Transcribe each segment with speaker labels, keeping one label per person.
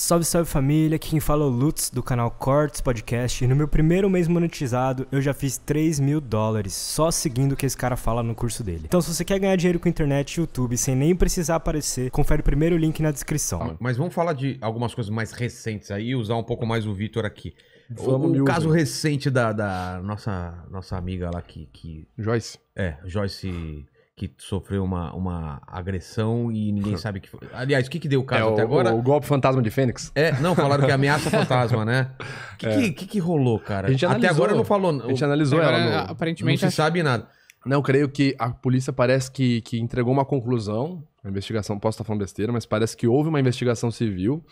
Speaker 1: Salve, salve família, aqui quem fala é o Lutz do canal Cortes Podcast e no meu primeiro mês monetizado eu já fiz 3 mil dólares só seguindo o que esse cara fala no curso dele. Então se você quer ganhar dinheiro com internet e YouTube sem nem precisar aparecer, confere o primeiro link na descrição. Ah, mas vamos falar de algumas coisas mais recentes aí usar um pouco mais o Vitor aqui. Vamos, o, caso recente da, da, nossa, nossa amiga lá que, que... Joyce. É, Joyce que sofreu uma, uma agressão e ninguém sabe que foi. Aliás, o que, que deu o caso é, até o, agora? O, golpe fantasma de Fênix? É, não, falaram que é ameaça fantasma, né? O que, é. que, que, que, rolou, cara? Analisou, até agora não falou. A gente analisou agora, ela. No, aparentemente. Não se sabe nada. Não, creio que a polícia parece que, que entregou uma conclusão. A investigação, posso estar falando besteira, mas parece que houve uma investigação civil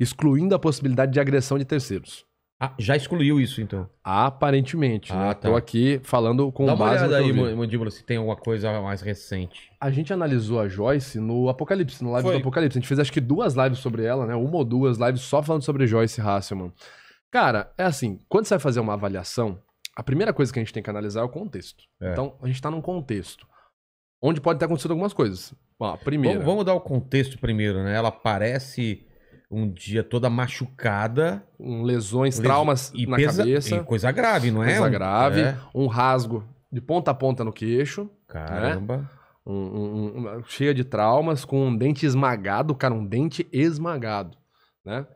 Speaker 1: excluindo a possibilidade de agressão de terceiros. Ah, já excluiu isso, então. Aparentemente. Né? Ah, né? tá. Tô aqui falando com Dá uma base. Olhada aí, Mandíbula, se tem alguma coisa mais recente. A gente analisou a Joyce no Apocalipse, no live Foi. do Apocalipse. A gente fez acho que duas lives sobre ela, né? Uma ou duas lives só falando sobre Joyce Hasselman. Cara, é assim, quando você vai fazer uma avaliação, a primeira coisa que a gente tem que analisar é o contexto. É. Então, a gente tá num contexto. Onde pode ter acontecido algumas coisas. Ó, Vamos, vamos dar o contexto primeiro, né? Ela parece um dia toda machucada. Um, lesões, traumas e na pesa... cabeça. E coisa grave, não é? Coisa grave. É. Um rasgo de ponta a ponta no queixo. Né? Caramba. Né? Um, um, um, cheia de traumas, com um dente esmagado, cara, um dente esmagado, né?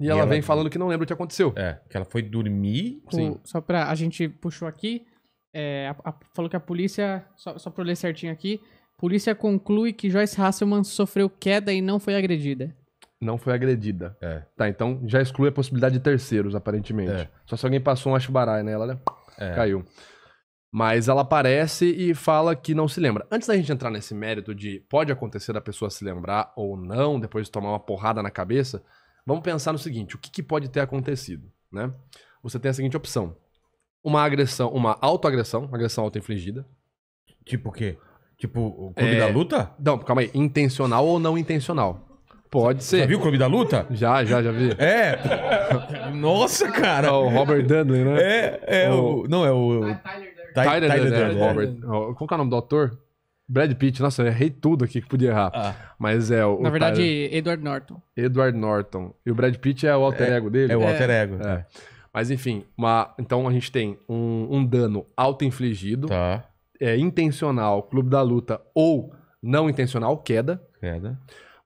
Speaker 1: E, e ela, ela, vem é falando que não lembra o que aconteceu. É, que ela foi dormir. sim. Só pra. A gente puxou aqui. É, a, a, falou que a polícia. Só, só pra eu ler certinho aqui. Polícia conclui que Joyce Hasselman sofreu queda e não foi agredida. Não foi agredida. É. Tá, então já exclui a possibilidade de terceiros, aparentemente. É. Só se alguém passou um achubarai nela, né? É. Caiu. Mas ela aparece e fala que não se lembra. Antes da gente entrar nesse mérito de pode acontecer a pessoa se lembrar ou não, depois de tomar uma porrada na cabeça, vamos pensar no seguinte: o que, que pode ter acontecido, né? Você tem a seguinte opção: uma agressão, uma autoagressão, uma agressão autoinfligida. Tipo o quê? Tipo o clube é... da luta? Não, calma aí. Intencional ou não intencional. Pode ser. Já viu o Clube da Luta? Já, já, já vi. É. Nossa, cara. É o Robert Dudley, né? É, é o... o... Não, é o... Tyler, Tyler, Tyler, Tyler Dudley. Robert. Qual é o nome do ator? Brad Pitt, nossa, eu errei tudo aqui que podia errar. Ah. Mas é o. Na verdade, Tyler... Edward Norton. Edward Norton. E o Brad Pitt é o alter é, ego dele? É o alter é. ego. É. Mas enfim, uma... então a gente tem um, um dano auto-infligido, tá. é, intencional, clube da luta ou não intencional, queda. Queda.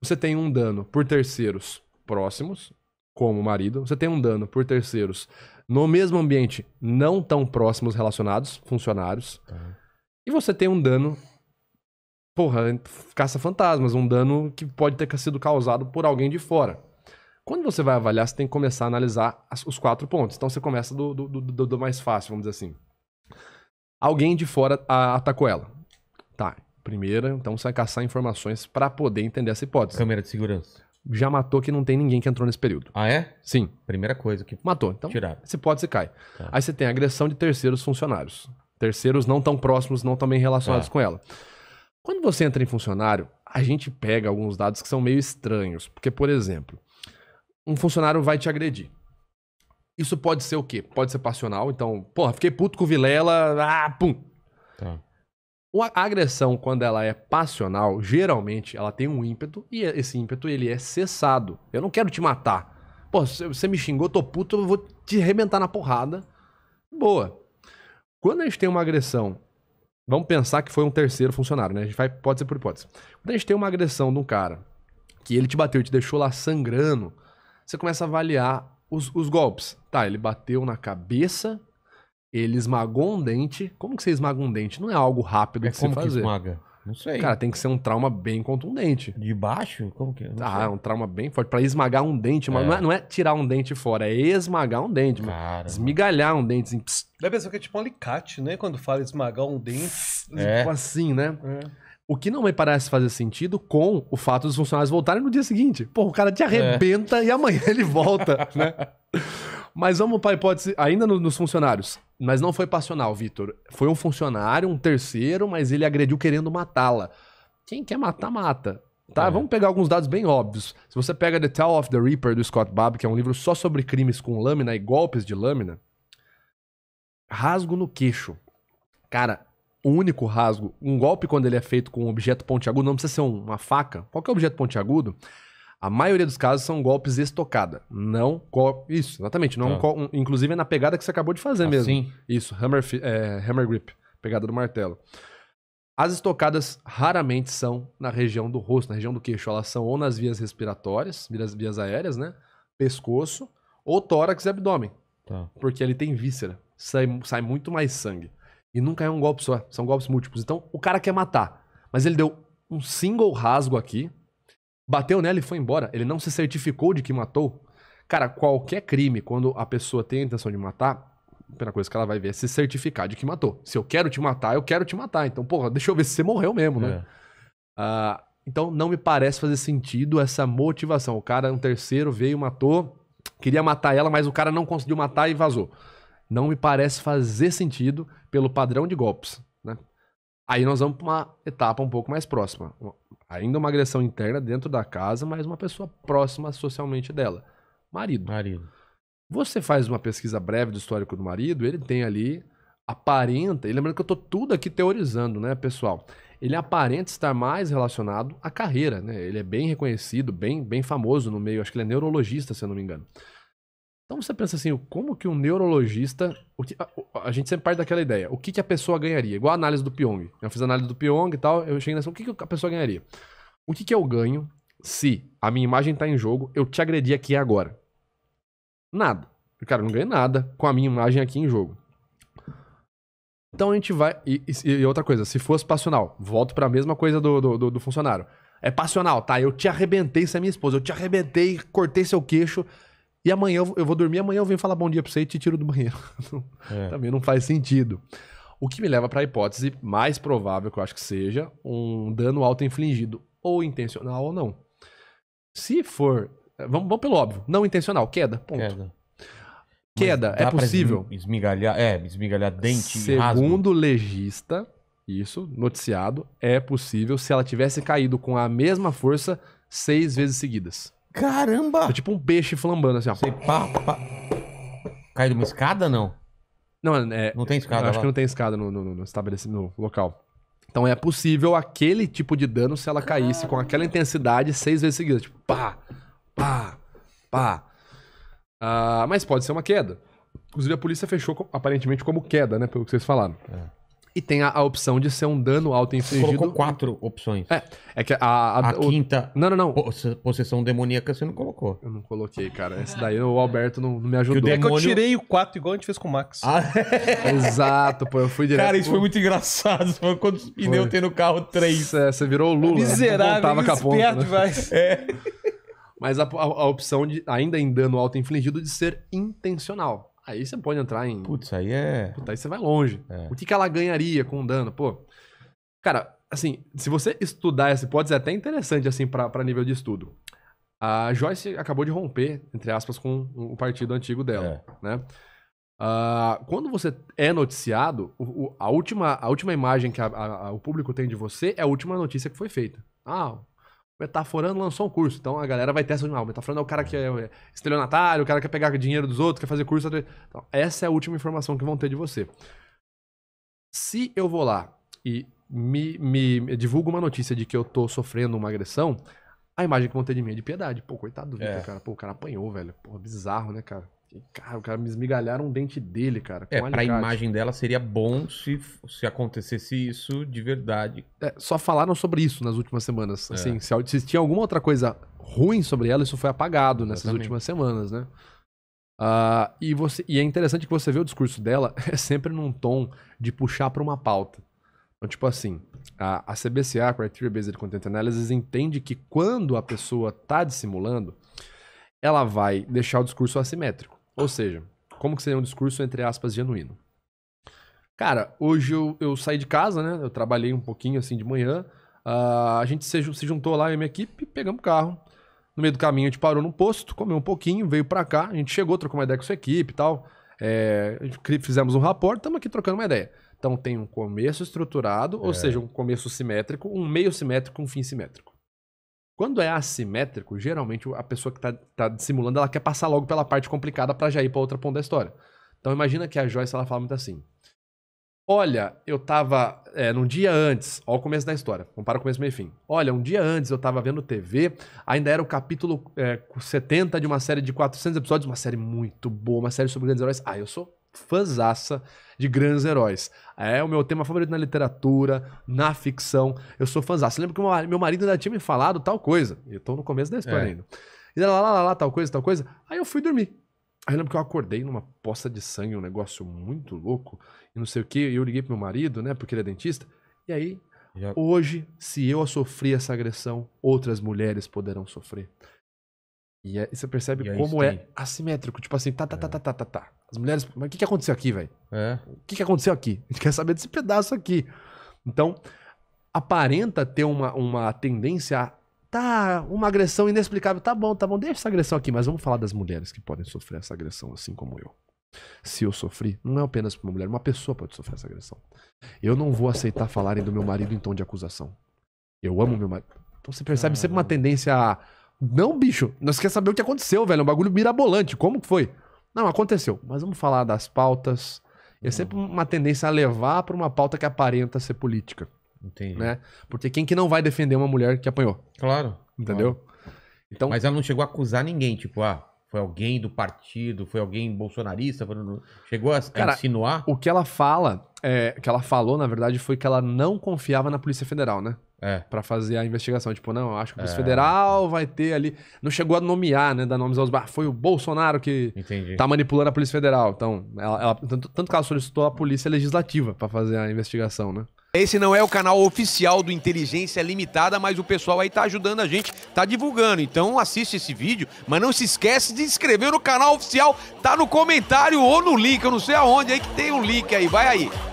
Speaker 1: Você tem um dano por terceiros próximos, como marido. Você tem um dano por terceiros no mesmo ambiente não tão próximos relacionados, funcionários. Uhum. E você tem um dano. Porra, caça-fantasmas, um dano que pode ter sido causado por alguém de fora. Quando você vai avaliar, você tem que começar a analisar as, os quatro pontos. Então você começa do, do, do, do mais fácil, vamos dizer assim. Alguém de fora a, atacou ela. Tá. Primeira, então você vai caçar informações para poder entender essa hipótese. Câmera de segurança. Já matou que não tem ninguém que entrou nesse período. Ah, é? Sim. Primeira coisa que. Matou. Então, tirar. essa hipótese cai. Tá. Aí você tem agressão de terceiros funcionários. Terceiros não tão próximos, não tão bem relacionados tá. com ela. Quando você entra em funcionário, a gente pega alguns dados que são meio estranhos. Porque, por exemplo, um funcionário vai te agredir. Isso pode ser o quê? Pode ser passional. Então, porra, fiquei puto com o Vilela, ah, pum. Tá. A agressão, quando ela é passional, geralmente ela tem um ímpeto e é, esse ímpeto ele é cessado. Eu não quero te matar. Pô, você me xingou, tô puto, eu vou te arrebentar na porrada. Boa. Quando a gente tem uma agressão, vamos pensar que foi um terceiro funcionário, né? A gente vai hipótese por hipótese. Quando a gente tem uma agressão de um cara que ele te bateu e te deixou lá sangrando, você começa a avaliar os, os golpes. Tá, ele bateu na cabeça, ele esmagou um dente. Como que você esmaga um dente? Não é algo rápido é de como se fazer. Que esmaga? Não sei. Cara, tem que ser um trauma bem contundente. De baixo? Como que é? ah, é um trauma bem forte. Pra esmagar um dente, é. Não, é, não, é, tirar um dente fora, é esmagar um dente. Cara, esmigalhar um dente. Assim, a pessoa que é tipo um alicate, né? Quando fala esmagar um dente. É. Tipo assim, né? É. O que não me parece fazer sentido com o fato dos funcionários voltarem no dia seguinte. Pô, o cara te é. arrebenta e amanhã ele volta, né? Mas vamos para a hipótese, ainda no, nos funcionários. Mas não foi passional, Vitor. Foi um funcionário, um terceiro, mas ele agrediu querendo matá-la. Quem quer matar, mata. Tá, é. vamos pegar alguns dados bem óbvios. Se você pega The Tale of the Reaper do Scott Babb, que é um livro só sobre crimes com lâmina e golpes de lâmina, rasgo no queixo. Cara, o único rasgo, um golpe quando ele é feito com um objeto pontiagudo, não precisa ser uma faca, qualquer objeto pontiagudo, a maioria dos casos são golpes estocada. Não golpe. Isso, exatamente. Não tá. um, inclusive é na pegada que você acabou de fazer assim? mesmo. Isso, hammer, é, hammer grip, pegada do martelo. As estocadas raramente são na região do rosto, na região do queixo. Elas são ou nas vias respiratórias, vias, vias aéreas, né? Pescoço, ou tórax e abdômen. Tá. Porque ali tem víscera. Sai, sai muito mais sangue. E nunca é um golpe só, são golpes múltiplos. Então o cara quer matar, mas ele deu um single rasgo aqui, Bateu nela e foi embora. Ele não se certificou de que matou. Cara, qualquer crime, quando a pessoa tem a intenção de matar, a primeira coisa que ela vai ver é se certificar de que matou. Se eu quero te matar, eu quero te matar. Então, porra, deixa eu ver se você morreu mesmo, né? É. Uh, então, não me parece fazer sentido essa motivação. O cara, um terceiro, veio, matou, queria matar ela, mas o cara não conseguiu matar e vazou. Não me parece fazer sentido pelo padrão de golpes. Aí nós vamos para uma etapa um pouco mais próxima. Ainda uma agressão interna dentro da casa, mas uma pessoa próxima socialmente dela. Marido. Marido. Você faz uma pesquisa breve do histórico do marido, ele tem ali, aparenta, e lembrando que eu estou tudo aqui teorizando, né, pessoal? Ele aparenta estar mais relacionado à carreira, né? Ele é bem reconhecido, bem, bem famoso no meio, acho que ele é neurologista, se eu não me engano. Então você pensa assim, como que um neurologista. Que, a, a, gente sempre parte daquela ideia. O que, que a pessoa ganharia? Igual a análise do Pyong. Eu fiz análise do Pyong e tal, eu cheguei nessa. O que, que a pessoa ganharia? O que, que eu ganho se a minha imagem tá em jogo, eu te agredi aqui agora? Nada. Cara, eu não ganhei nada com a minha imagem aqui em jogo. Então a gente vai. E, e outra coisa, se fosse passional, volto para a mesma coisa do, do, do funcionário. É passional, tá? Eu te arrebentei, você é minha esposa. Eu te arrebentei, cortei seu queixo. E amanhã eu, eu vou dormir, amanhã eu venho falar bom dia pra você e te tiro do banheiro. É. Também não faz sentido. O que me leva para a hipótese mais provável que eu acho que seja um dano auto-infligido, ou intencional ou não. Se for. Eh, vamos, vamos pelo óbvio. Não intencional, queda. Ponto. Queda. Queda, é possível. Esmigalhar, é, esmigalhar dente Segundo rasgo. legista, isso, noticiado, é possível se ela tivesse caído com a mesma força seis vezes seguidas. Caramba! É tipo um peixe flambando assim, ó. Sei, pá, pá. Cai de uma escada, não? Não, é, é não tem escada. Acho lá. que não tem escada no, no, no, no local. Então é possível aquele tipo de dano se ela Caramba. caísse com aquela intensidade seis vezes seguidas. Tipo, pá, pá, pá. Ah, mas pode ser uma queda. Inclusive a polícia fechou aparentemente como queda, né? Pelo que vocês falaram. É. E tem a, a, opção de ser um dano alto infligido Colocou quatro opções. É, é que a... A, a o... quinta... Não, não, não. Possessão demoníaca você não colocou. Eu não coloquei, cara. Esse daí o Alberto não, não me ajudou. Que demônio... É que eu tirei o quatro igual a gente fez com o Max. Ah, é. Exato, pô. Eu fui direto... Cara, isso foi muito engraçado. Foi quantos pneus tem no carro? Três. É, você virou o Lula. Né? Miserável, tava com a ponta, né? Mas... É. Mas a, a, a opção, de, ainda em dano alto infligido de ser intencional. Aí você pode entrar em. Putz, aí é. Putz, aí você vai longe. É. O que, que ela ganharia com o dano? Pô. Cara, assim, se você estudar essa hipótese, é até interessante, assim, para nível de estudo. A Joyce acabou de romper, entre aspas, com o partido antigo dela, é. né? Uh, quando você é noticiado, o, o, a, última, a última imagem que a, a, a, o público tem de você é a última notícia que foi feita. Ah, metaforando lançou um curso. Então a galera vai ter essa de mal. Metaforando é o cara que é, é estelionatário, o cara que quer pegar dinheiro dos outros, quer fazer curso. Então, essa é a última informação que vão ter de você. Se eu vou lá e me, me, me divulgo uma notícia de que eu tô sofrendo uma agressão, a imagem que vão ter de mim é de piedade. Pô, coitado do Victor, é. cara. Pô, o cara apanhou, velho. Pô, bizarro, né, cara? Cara, o cara me esmigalharam um dente dele, cara. É, um a pra imagem dela seria bom se, se acontecesse isso de verdade. É, só falaram sobre isso nas últimas semanas. É. Assim, se, se, tinha alguma outra coisa ruim sobre ela, isso foi apagado nessas Exatamente. últimas semanas, né? Uh, e, você, e é interessante que você vê o discurso dela é sempre num tom de puxar para uma pauta. Então, tipo assim, a, a CBCA, a Criteria Based Content Analysis, entende que quando a pessoa tá dissimulando, ela vai deixar o discurso assimétrico. Ou seja, como que seria um discurso, entre aspas, genuíno? Cara, hoje eu, eu saí de casa, né? Eu trabalhei um pouquinho assim de manhã. Uh, a gente se, se juntou lá, eu e minha equipe, pegamos o carro. No meio do caminho a gente parou num posto, comeu um pouquinho, veio para cá. A gente chegou, trocou uma ideia com a sua equipe e tal. É, fizemos um rapport, estamos aqui trocando uma ideia. Então tem um começo estruturado, é. ou seja, um começo simétrico, um meio simétrico, um fim simétrico. Quando é assimétrico, geralmente a pessoa que está tá dissimulando, ela quer passar logo pela parte complicada para já ir para outra ponta da história. Então imagina que a Joyce ela fala muito assim: Olha, eu tava é, num dia antes, ó o começo da história, compara o começo meio fim. Olha, um dia antes eu tava vendo TV, ainda era o capítulo é, eh, 70 de uma série de 400 episódios, uma série muito boa, uma série sobre grandes heróis. Ah, eu sou fãzaça de grandes heróis. É o meu tema favorito na literatura, na ficção. Eu sou fãzaça. Lembro que meu marido ainda tinha me falado tal coisa. Eu tô no começo da história é. ainda. E lá, lá, lá, lá, tal coisa, tal coisa. Aí eu fui dormir. Aí eu lembro que eu acordei numa poça de sangue, um negócio muito louco, e não sei o que. E eu liguei pro meu marido, né, porque ele é dentista. E aí, Já... hoje, se eu sofri essa agressão, outras mulheres poderão sofrer. E você percebe como é tem. assimétrico. Tipo assim, tá, tá, tá, é. tá, tá, tá, tá. As mulheres, mas o que, que aconteceu aqui, velho? É. O que, que aconteceu aqui? A gente quer saber desse pedaço aqui. Então, aparenta ter uma, uma tendência a. Tá, uma agressão inexplicável. Tá bom, tá bom, deixa essa agressão aqui, mas vamos falar das mulheres que podem sofrer essa agressão, assim como eu. Se eu sofri, não é apenas uma mulher, uma pessoa pode sofrer essa agressão. Eu não vou aceitar falarem do meu marido em tom de acusação. Eu amo meu marido. Então você percebe ah, sempre uma tendência a não, bicho, nós quer saber o que aconteceu, velho. É um bagulho mirabolante. Como que foi? Não, aconteceu. Mas vamos falar das pautas. É sempre uhum. uma tendência a levar para uma pauta que aparenta ser política. Entendi. Né? Porque quem que não vai defender uma mulher que apanhou? Claro. Entendeu? Claro. Então, Mas ela não chegou a acusar ninguém, tipo, ah, foi alguém do partido, foi alguém bolsonarista, foi... chegou a, Cara, a insinuar? O que ela fala, é, que ela falou, na verdade, foi que ela não confiava na Polícia Federal, né? É. Pra fazer a investigação. Tipo, não, acho que o é. Federal vai ter ali. Não chegou a nomear, né? Dar nomes aos. Ah, foi o Bolsonaro que Entendi. tá manipulando a Polícia Federal. Então, ela, ela tanto, tanto que ela solicitou a Polícia Legislativa para fazer a investigação, né? Esse não é o canal oficial do Inteligência Limitada, mas o pessoal aí tá ajudando a gente, tá divulgando. Então assiste esse vídeo, mas não se esquece de inscrever no canal oficial, tá no comentário ou no link, eu não sei aonde aí que tem um link aí, vai aí.